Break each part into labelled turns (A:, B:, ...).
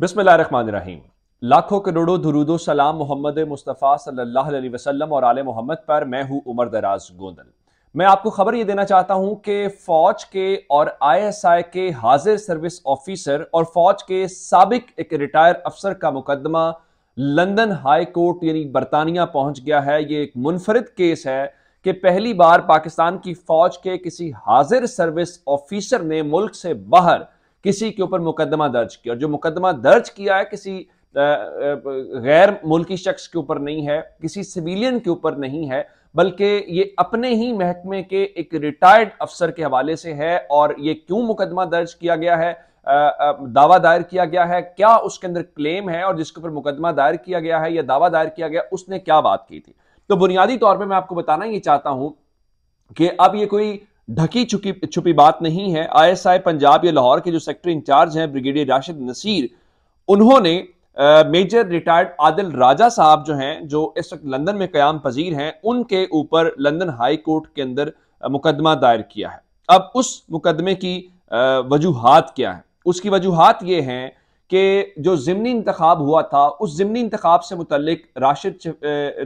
A: बिसमीम लाखों करोड़ों दरूदो सलाम मोहम्मद मुस्तफ़ा सल्लल्लाहु अलैहि वसल्लम और आल मोहम्मद पर मैं हूं उमर दराज गोंदल मैं आपको खबर ये देना चाहता हूं कि फौज के और आईएसआई के हाजिर सर्विस ऑफिसर और फौज के सबक एक रिटायर अफसर का मुकदमा लंदन हाई कोर्ट यानी बरतानिया पहुंच गया है ये एक मुनफरद केस है कि पहली बार पाकिस्तान की फौज के किसी हाजिर सर्विस ऑफिसर ने मुल्क से बाहर किसी के ऊपर मुकदमा दर्ज किया और जो मुकदमा दर्ज किया है किसी गैर मुल्की शख्स के ऊपर नहीं है किसी सिविलियन के ऊपर नहीं है बल्कि ये अपने ही महकमे के एक रिटायर्ड अफसर के हवाले से है और ये क्यों मुकदमा दर्ज किया गया है दावा दायर किया गया है क्या उसके अंदर क्लेम है और जिसके ऊपर मुकदमा दायर किया गया है या दावा दायर किया गया उसने क्या बात की थी तो बुनियादी तौर पर मैं आपको बताना ये चाहता हूं कि अब ये कोई ढकी छुपी छुपी बात नहीं है आईएसआई पंजाब या लाहौर के जो सेक्टर इंचार्ज हैं ब्रिगेडियर राशिद नसीर उन्होंने मेजर रिटायर्ड आदिल राजा साहब जो हैं जो इस वक्त लंदन में क्याम पजीर हैं उनके ऊपर लंदन हाई कोर्ट के अंदर मुकदमा दायर किया है अब उस मुकदमे की वजूहत क्या है उसकी वजूहत ये हैं कि जो ज़मनी इंतखब हुआ था उस ज़मनी इंतखब से मुतल राशिद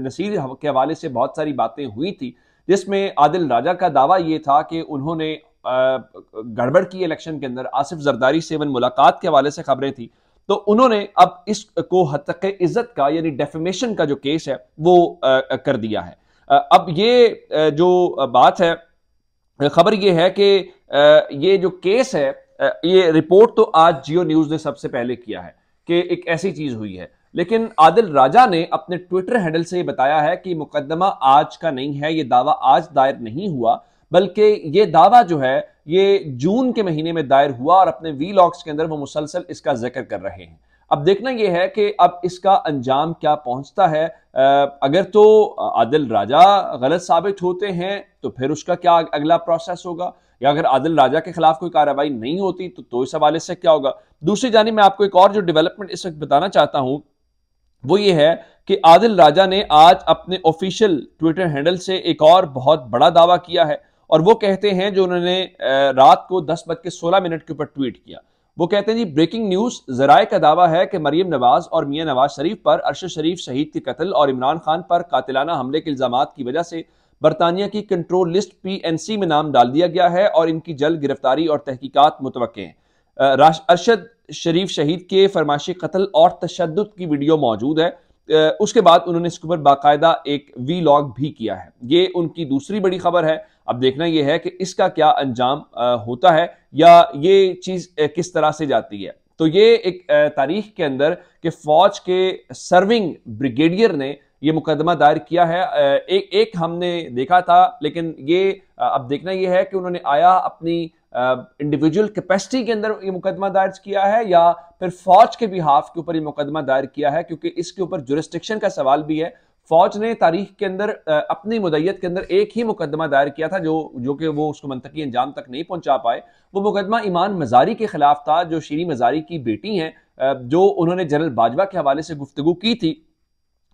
A: नसीर के हवाले से बहुत सारी बातें हुई थी जिसमें आदिल राजा का दावा ये था कि उन्होंने गड़बड़ की इलेक्शन के अंदर आसिफ जरदारी सेवन मुलाकात के हवाले से खबरें थी तो उन्होंने अब इसको हतक इज्जत का यानी डेफिमेशन का जो केस है वो कर दिया है अब ये जो बात है खबर ये है कि ये जो केस है ये रिपोर्ट तो आज जियो न्यूज ने सबसे पहले किया है कि एक ऐसी चीज हुई है लेकिन आदिल राजा ने अपने ट्विटर हैंडल से ये बताया है कि मुकदमा आज का नहीं है ये दावा आज दायर नहीं हुआ बल्कि ये दावा जो है ये जून के महीने में दायर हुआ और अपने वी लॉक्स के अंदर वो मुसलसल इसका जिक्र कर रहे हैं अब देखना यह है कि अब इसका अंजाम क्या पहुंचता है अगर तो आदिल राजा गलत साबित होते हैं तो फिर उसका क्या अगला प्रोसेस होगा या अगर आदिल राजा के खिलाफ कोई कार्रवाई नहीं होती तो, तो इस हवाले से क्या होगा दूसरी जानी मैं आपको एक और जो डेवलपमेंट इस वक्त बताना चाहता हूं वो ये है कि आदिल राजा ने आज अपने ऑफिशियल ट्विटर हैंडल से एक और बहुत बड़ा दावा किया है और वो कहते हैं जो उन्होंने रात को दस बज के सोलह मिनट के ऊपर ट्वीट किया वो कहते हैं जी ब्रेकिंग न्यूज जराए का दावा है कि मरीम नवाज और मियाँ नवाज शरीफ पर अरशद शरीफ शहीद के कत्ल और इमरान खान पर कातिलाना हमले के इल्जाम की वजह से बरतानिया की कंट्रोल लिस्ट सी में नाम डाल दिया गया है और इनकी जल्द गिरफ्तारी और तहकीकत मुतव हैं अरशद शरीफ शहीद के फरमाशी कत्ल और तशद की वीडियो मौजूद है उसके बाद उन्होंने इसके ऊपर बाकायदा एक वी लॉग भी किया है ये उनकी दूसरी बड़ी खबर है अब देखना यह है कि इसका क्या अंजाम होता है या ये चीज़ किस तरह से जाती है तो ये एक तारीख के अंदर कि फौज के सर्विंग ब्रिगेडियर ने ये मुकदमा दायर किया है एक एक हमने देखा था लेकिन ये अब देखना ये है कि उन्होंने आया अपनी इंडिविजुअल कैपेसिटी के अंदर ये मुकदमा दर्ज किया है या फिर फौज के भी हाफ के ऊपर ये मुकदमा दायर किया है क्योंकि इसके ऊपर जुरिस्टिक्शन का सवाल भी है फौज ने तारीख के अंदर अपनी मुदैत के अंदर एक ही मुकदमा दायर किया था जो जो कि वो उसको मनतकी अंजाम तक नहीं पहुंचा पाए वो मुकदमा ईमान मजारी के खिलाफ था जो शीरी मजारी की बेटी हैं जो उन्होंने जनरल बाजवा के हवाले से गुफ्तु की थी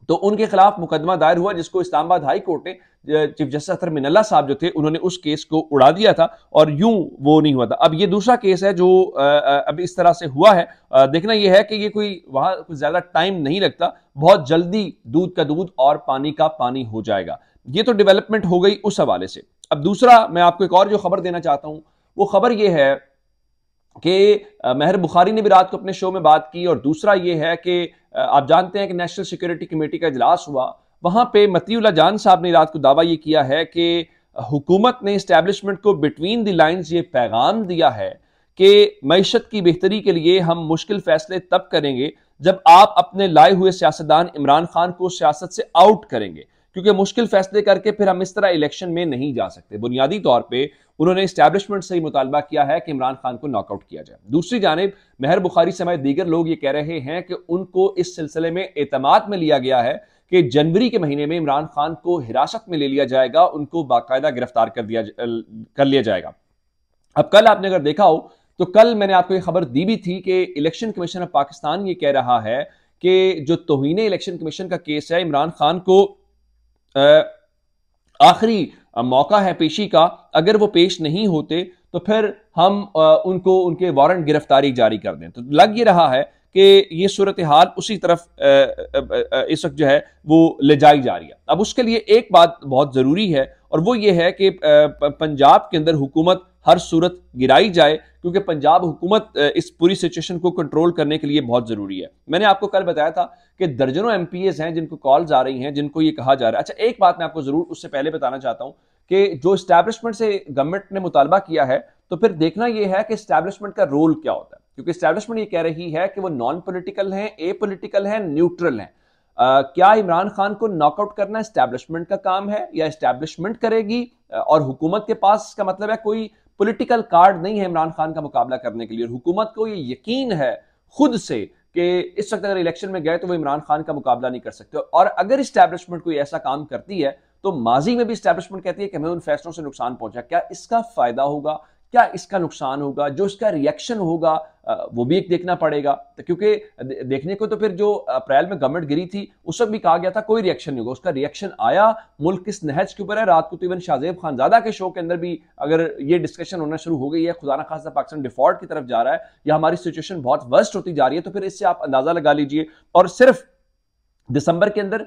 A: तो उनके खिलाफ मुकदमा दायर हुआ जिसको इस्लामाबाद हाई कोर्ट ने चीफ जस्टिस अतर मिनल्ला साहब जो थे उन्होंने उस केस को उड़ा दिया था और यूं वो नहीं हुआ था अब ये दूसरा केस है जो अब इस तरह से हुआ है देखना यह है कि ये कोई वहां कुछ ज़्यादा टाइम नहीं लगता बहुत जल्दी दूध का दूध और पानी का पानी हो जाएगा ये तो डेवलपमेंट हो गई उस हवाले से अब दूसरा मैं आपको एक और जो खबर देना चाहता हूं वो खबर ये है कि महर बुखारी ने भी रात को अपने शो में बात की और दूसरा ये है कि आप जानते हैं कि नेशनल सिक्योरिटी कमेटी का इजलास हुआ वहां पे मतीउल्ला जान साहब ने रात को दावा ये किया है कि हुकूमत ने इस्टेब्लिशमेंट को बिटवीन द लाइंस ये पैगाम दिया है कि मीशत की बेहतरी के लिए हम मुश्किल फैसले तब करेंगे जब आप अपने लाए हुए सियासतदान इमरान खान को सियासत से आउट करेंगे क्योंकि मुश्किल फैसले करके फिर हम इस तरह इलेक्शन में नहीं जा सकते बुनियादी तौर पर उन्होंने इस्टेब्लिशमेंट से ही मुतालबा किया है कि इमरान खान को नॉकआउट किया जाए दूसरी जानब मेहर बुखारी समेत दीगर लोग ये कह रहे हैं कि उनको इस सिलसिले में एतमाद में लिया गया है कि जनवरी के महीने में इमरान खान को हिरासत में ले लिया जाएगा उनको बाकायदा गिरफ्तार कर दिया कर लिया जाएगा अब कल आपने अगर देखा हो तो कल मैंने आपको ये खबर दी भी थी कि इलेक्शन कमीशन ऑफ पाकिस्तान ये कह रहा है कि जो तोहिने इलेक्शन कमीशन का केस है इमरान खान को आखिरी मौका है पेशी का अगर वो पेश नहीं होते तो फिर हम उनको उनके वारंट गिरफ्तारी जारी कर दें तो लग ये रहा है कि ये सूरत हाल उसी तरफ इस वक्त जो है वो ले जाई जा रही है अब उसके लिए एक बात बहुत ज़रूरी है और वो ये है कि पंजाब के अंदर हुकूमत हर सूरत गिराई जाए क्योंकि पंजाब हुकूमत इस पूरी सिचुएशन को कंट्रोल करने के लिए बहुत ज़रूरी है मैंने आपको कल बताया था कि दर्जनों एम हैं जिनको कॉल जा रही हैं जिनको ये कहा जा रहा है अच्छा एक बात मैं आपको ज़रूर उससे पहले बताना चाहता हूँ कि जो स्टैब्लिशमेंट से गवर्नमेंट ने मुतालबा किया है तो फिर देखना यह है कि स्टैब्लिशमेंट का रोल क्या होता है क्योंकि स्टैब्लिशमेंट ये कह रही है कि वो नॉन पोलिटिकल है ए पोलिटिकल है न्यूट्रल है Uh, क्या इमरान खान को नॉकआउट करना इस्टेब्लिशमेंट का काम है या इस्टेब्लिशमेंट करेगी और हुकूमत के पास इसका मतलब है कोई पॉलिटिकल कार्ड नहीं है इमरान खान का मुकाबला करने के लिए हुकूमत को ये यकीन है खुद से कि इस वक्त अगर इलेक्शन में गए तो वो इमरान खान का मुकाबला नहीं कर सकते और अगर इस्टेब्लिशमेंट कोई ऐसा काम करती है तो माजी में भी इस्टेब्लिशमेंट कहती है कि हमें उन फैसलों से नुकसान पहुंचा क्या इसका फायदा होगा क्या इसका नुकसान होगा जो इसका रिएक्शन होगा वो भी एक देखना पड़ेगा तो क्योंकि देखने को तो फिर जो अप्रैल में गवर्नमेंट गिरी थी उस वक्त भी कहा गया था कोई रिएक्शन नहीं होगा उसका रिएक्शन आया मुल्क किस नहज के ऊपर है रात को तो इवन शाहजेब खान ज्यादा के शो के अंदर भी अगर ये डिस्कशन होना शुरू हो गई है खुदा ना खासा पाकिस्तान डिफॉल्ट की तरफ जा रहा है या हमारी सिचुएशन बहुत वर्स्ट होती जा रही है तो फिर इससे आप अंदाजा लगा लीजिए और सिर्फ दिसंबर के अंदर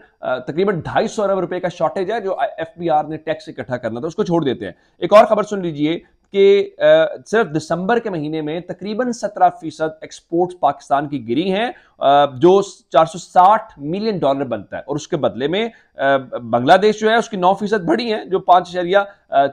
A: तकरीबन ढाई सौ अरब रुपए का शॉर्टेज है जो एफ ने टैक्स इकट्ठा करना था उसको छोड़ देते हैं एक और खबर सुन लीजिए कि सिर्फ दिसंबर के महीने में तकरीबन 17 फीसद एक्सपोर्ट्स पाकिस्तान की गिरी हैं जो 460 मिलियन डॉलर बनता है और उसके बदले में बांग्लादेश जो है उसकी 9 फीसद बढ़ी है जो पांच शरिया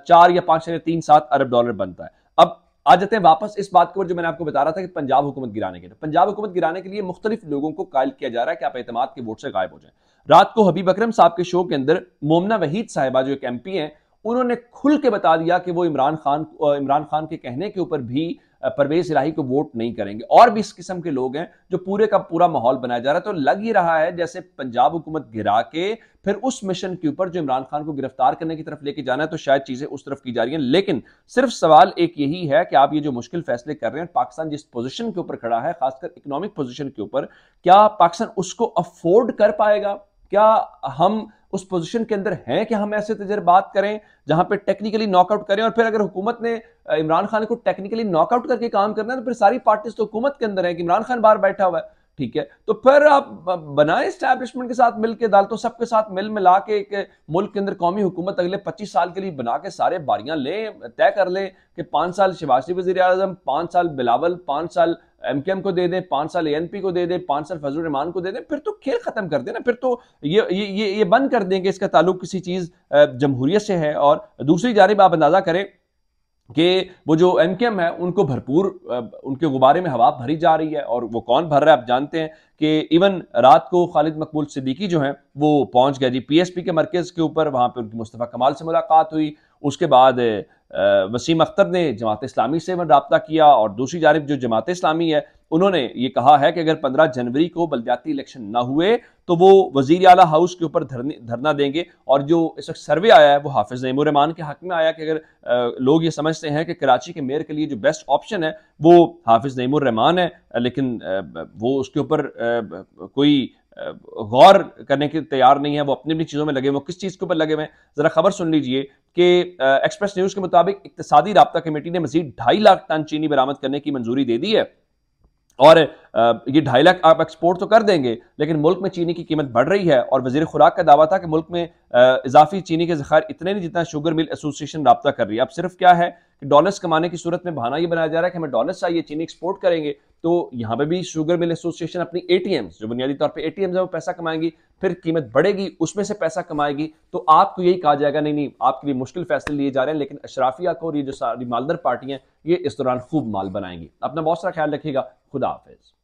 A: चार या पांच शरिया तीन सात अरब डॉलर बनता है अब आ जाते हैं वापस इस बात के ऊपर जो मैंने आपको बता रहा था कि पंजाब हुकूमत गिराने के लिए पंजाब हुकूमत गिराने के लिए मुख्तलिफ लोगों को कायल किया जा रहा है कि आप एतमाद के वोट से गायब हो जाए रात को हबीब अक्रम साहब के शो के अंदर मोमना वहीद साहिबा जो एक एम पी हैं उन्होंने खुल के बता दिया कि वो इमरान खान इमरान खान के कहने के ऊपर भी परवेज इलाही को वोट नहीं करेंगे और भी इस किस्म के लोग हैं जो पूरे का पूरा माहौल बनाया जा रहा है तो लग ही रहा है जैसे पंजाब हुकूमत गिरा के फिर उस मिशन के ऊपर जो इमरान खान को गिरफ्तार करने की तरफ लेके जाना है तो शायद चीजें उस तरफ की जा रही हैं लेकिन सिर्फ सवाल एक यही है कि आप ये जो मुश्किल फैसले कर रहे हैं पाकिस्तान जिस पोजिशन के ऊपर खड़ा है खासकर इकोनॉमिक पोजिशन के ऊपर क्या पाकिस्तान उसको अफोर्ड कर पाएगा क्या हम उस पोजीशन के अंदर है कि हम ऐसे तजर्बात करें जहां पे टेक्निकली नॉकआउट करें और फिर अगर हुकूमत ने इमरान खान को टेक्निकली नॉकआउट करके काम करना है तो फिर सारी पार्टीज तो हुकूमत के अंदर है कि इमरान खान बाहर बैठा हुआ है ठीक है तो फिर आप बनाए स्टैब्लिशमेंट के साथ मिलकर अदालतों सबके साथ मिल मिला के एक मुल्क के अंदर कौमी हुकूमत अगले पच्चीस साल के लिए बना के सारे बारियां लें तय कर लें कि पांच साल शिवाज वजीर वजी अजम पाँच साल बिलावल पाँच साल एम के एम को दे दें पाँच साल ए एन पी को दे दें पाँच साल फजल रहमान को दे दें फिर तो खेल ख़त्म कर देना फिर तो ये ये ये, ये बंद कर दें कि इसका ताल्लुक किसी चीज़ जमहूरियत से है और दूसरी जानब आप अंदाज़ा करें कि वो जो एम के एम है उनको भरपूर उनके गुब्बारे में हवा भरी जा रही है और वो कौन भर रहा है आप जानते हैं कि इवन रात को खालिद मकबूल सिद्दीकी जो हैं वो पहुंच गए जी पीएसपी के मरकज़ के ऊपर वहाँ पर उनकी मुस्तफ़ा कमाल से मुलाकात हुई उसके बाद वसीम अख्तर ने जमात इस्लामी से रबता किया और दूसरी जानब जो जमात इस्लामी है उन्होंने ये कहा है कि अगर पंद्रह जनवरी को बलदियाती इलेक्शन ना हुए तो वो वजीर अला हाउस के ऊपर धरना देंगे और जो इस वक्त सर्वे आया है वो हाफिज नईमान के हक में आया कि अगर लोग ये समझते हैं कि कराची के मेयर के लिए जो बेस्ट ऑप्शन है वो हाफिज नईमान है लेकिन वो उसके ऊपर कोई गौर करने की तैयार नहीं है वो अपनी अपनी चीज़ों में लगे हुए किस चीज़ के ऊपर लगे हुए हैं ज़रा खबर सुन लीजिए कि एक्सप्रेस न्यूज़ के मुताबिक इकतदी रबता कमेटी ने मजीद ढाई लाख टन चीनी बरामद करने की मंजूरी दे दी है और ये ढाई लाख आप एक्सपोर्ट तो कर देंगे लेकिन मुल्क में चीनी की कीमत बढ़ रही है और वजीर खुराक का दावा था कि मुल्क में इजाफी चीनी के जखार इतने नहीं जितना शुगर मिल एसोसिएशन रबता कर रही है अब सिर्फ क्या है कि डॉलर्स कमाने की सूरत में बहाना ये बनाया जा रहा है कि हमें डॉलर्स चाहिए चीनी एक्सपोर्ट करेंगे तो यहां पे भी शुगर मिल एसोसिएशन अपनी एटीएम जो बुनियादी तौर पे एटीएम है वो पैसा कमाएंगी फिर कीमत बढ़ेगी उसमें से पैसा कमाएगी तो आपको यही कहा जाएगा नहीं नहीं आपके लिए मुश्किल फैसले लिए जा रहे हैं लेकिन अशराफिया को और ये जो सारी मालदार पार्टियां ये इस दौरान खूब माल बनाएंगी अपना बहुत सारा ख्याल रखिएगा खुदा हाफिज़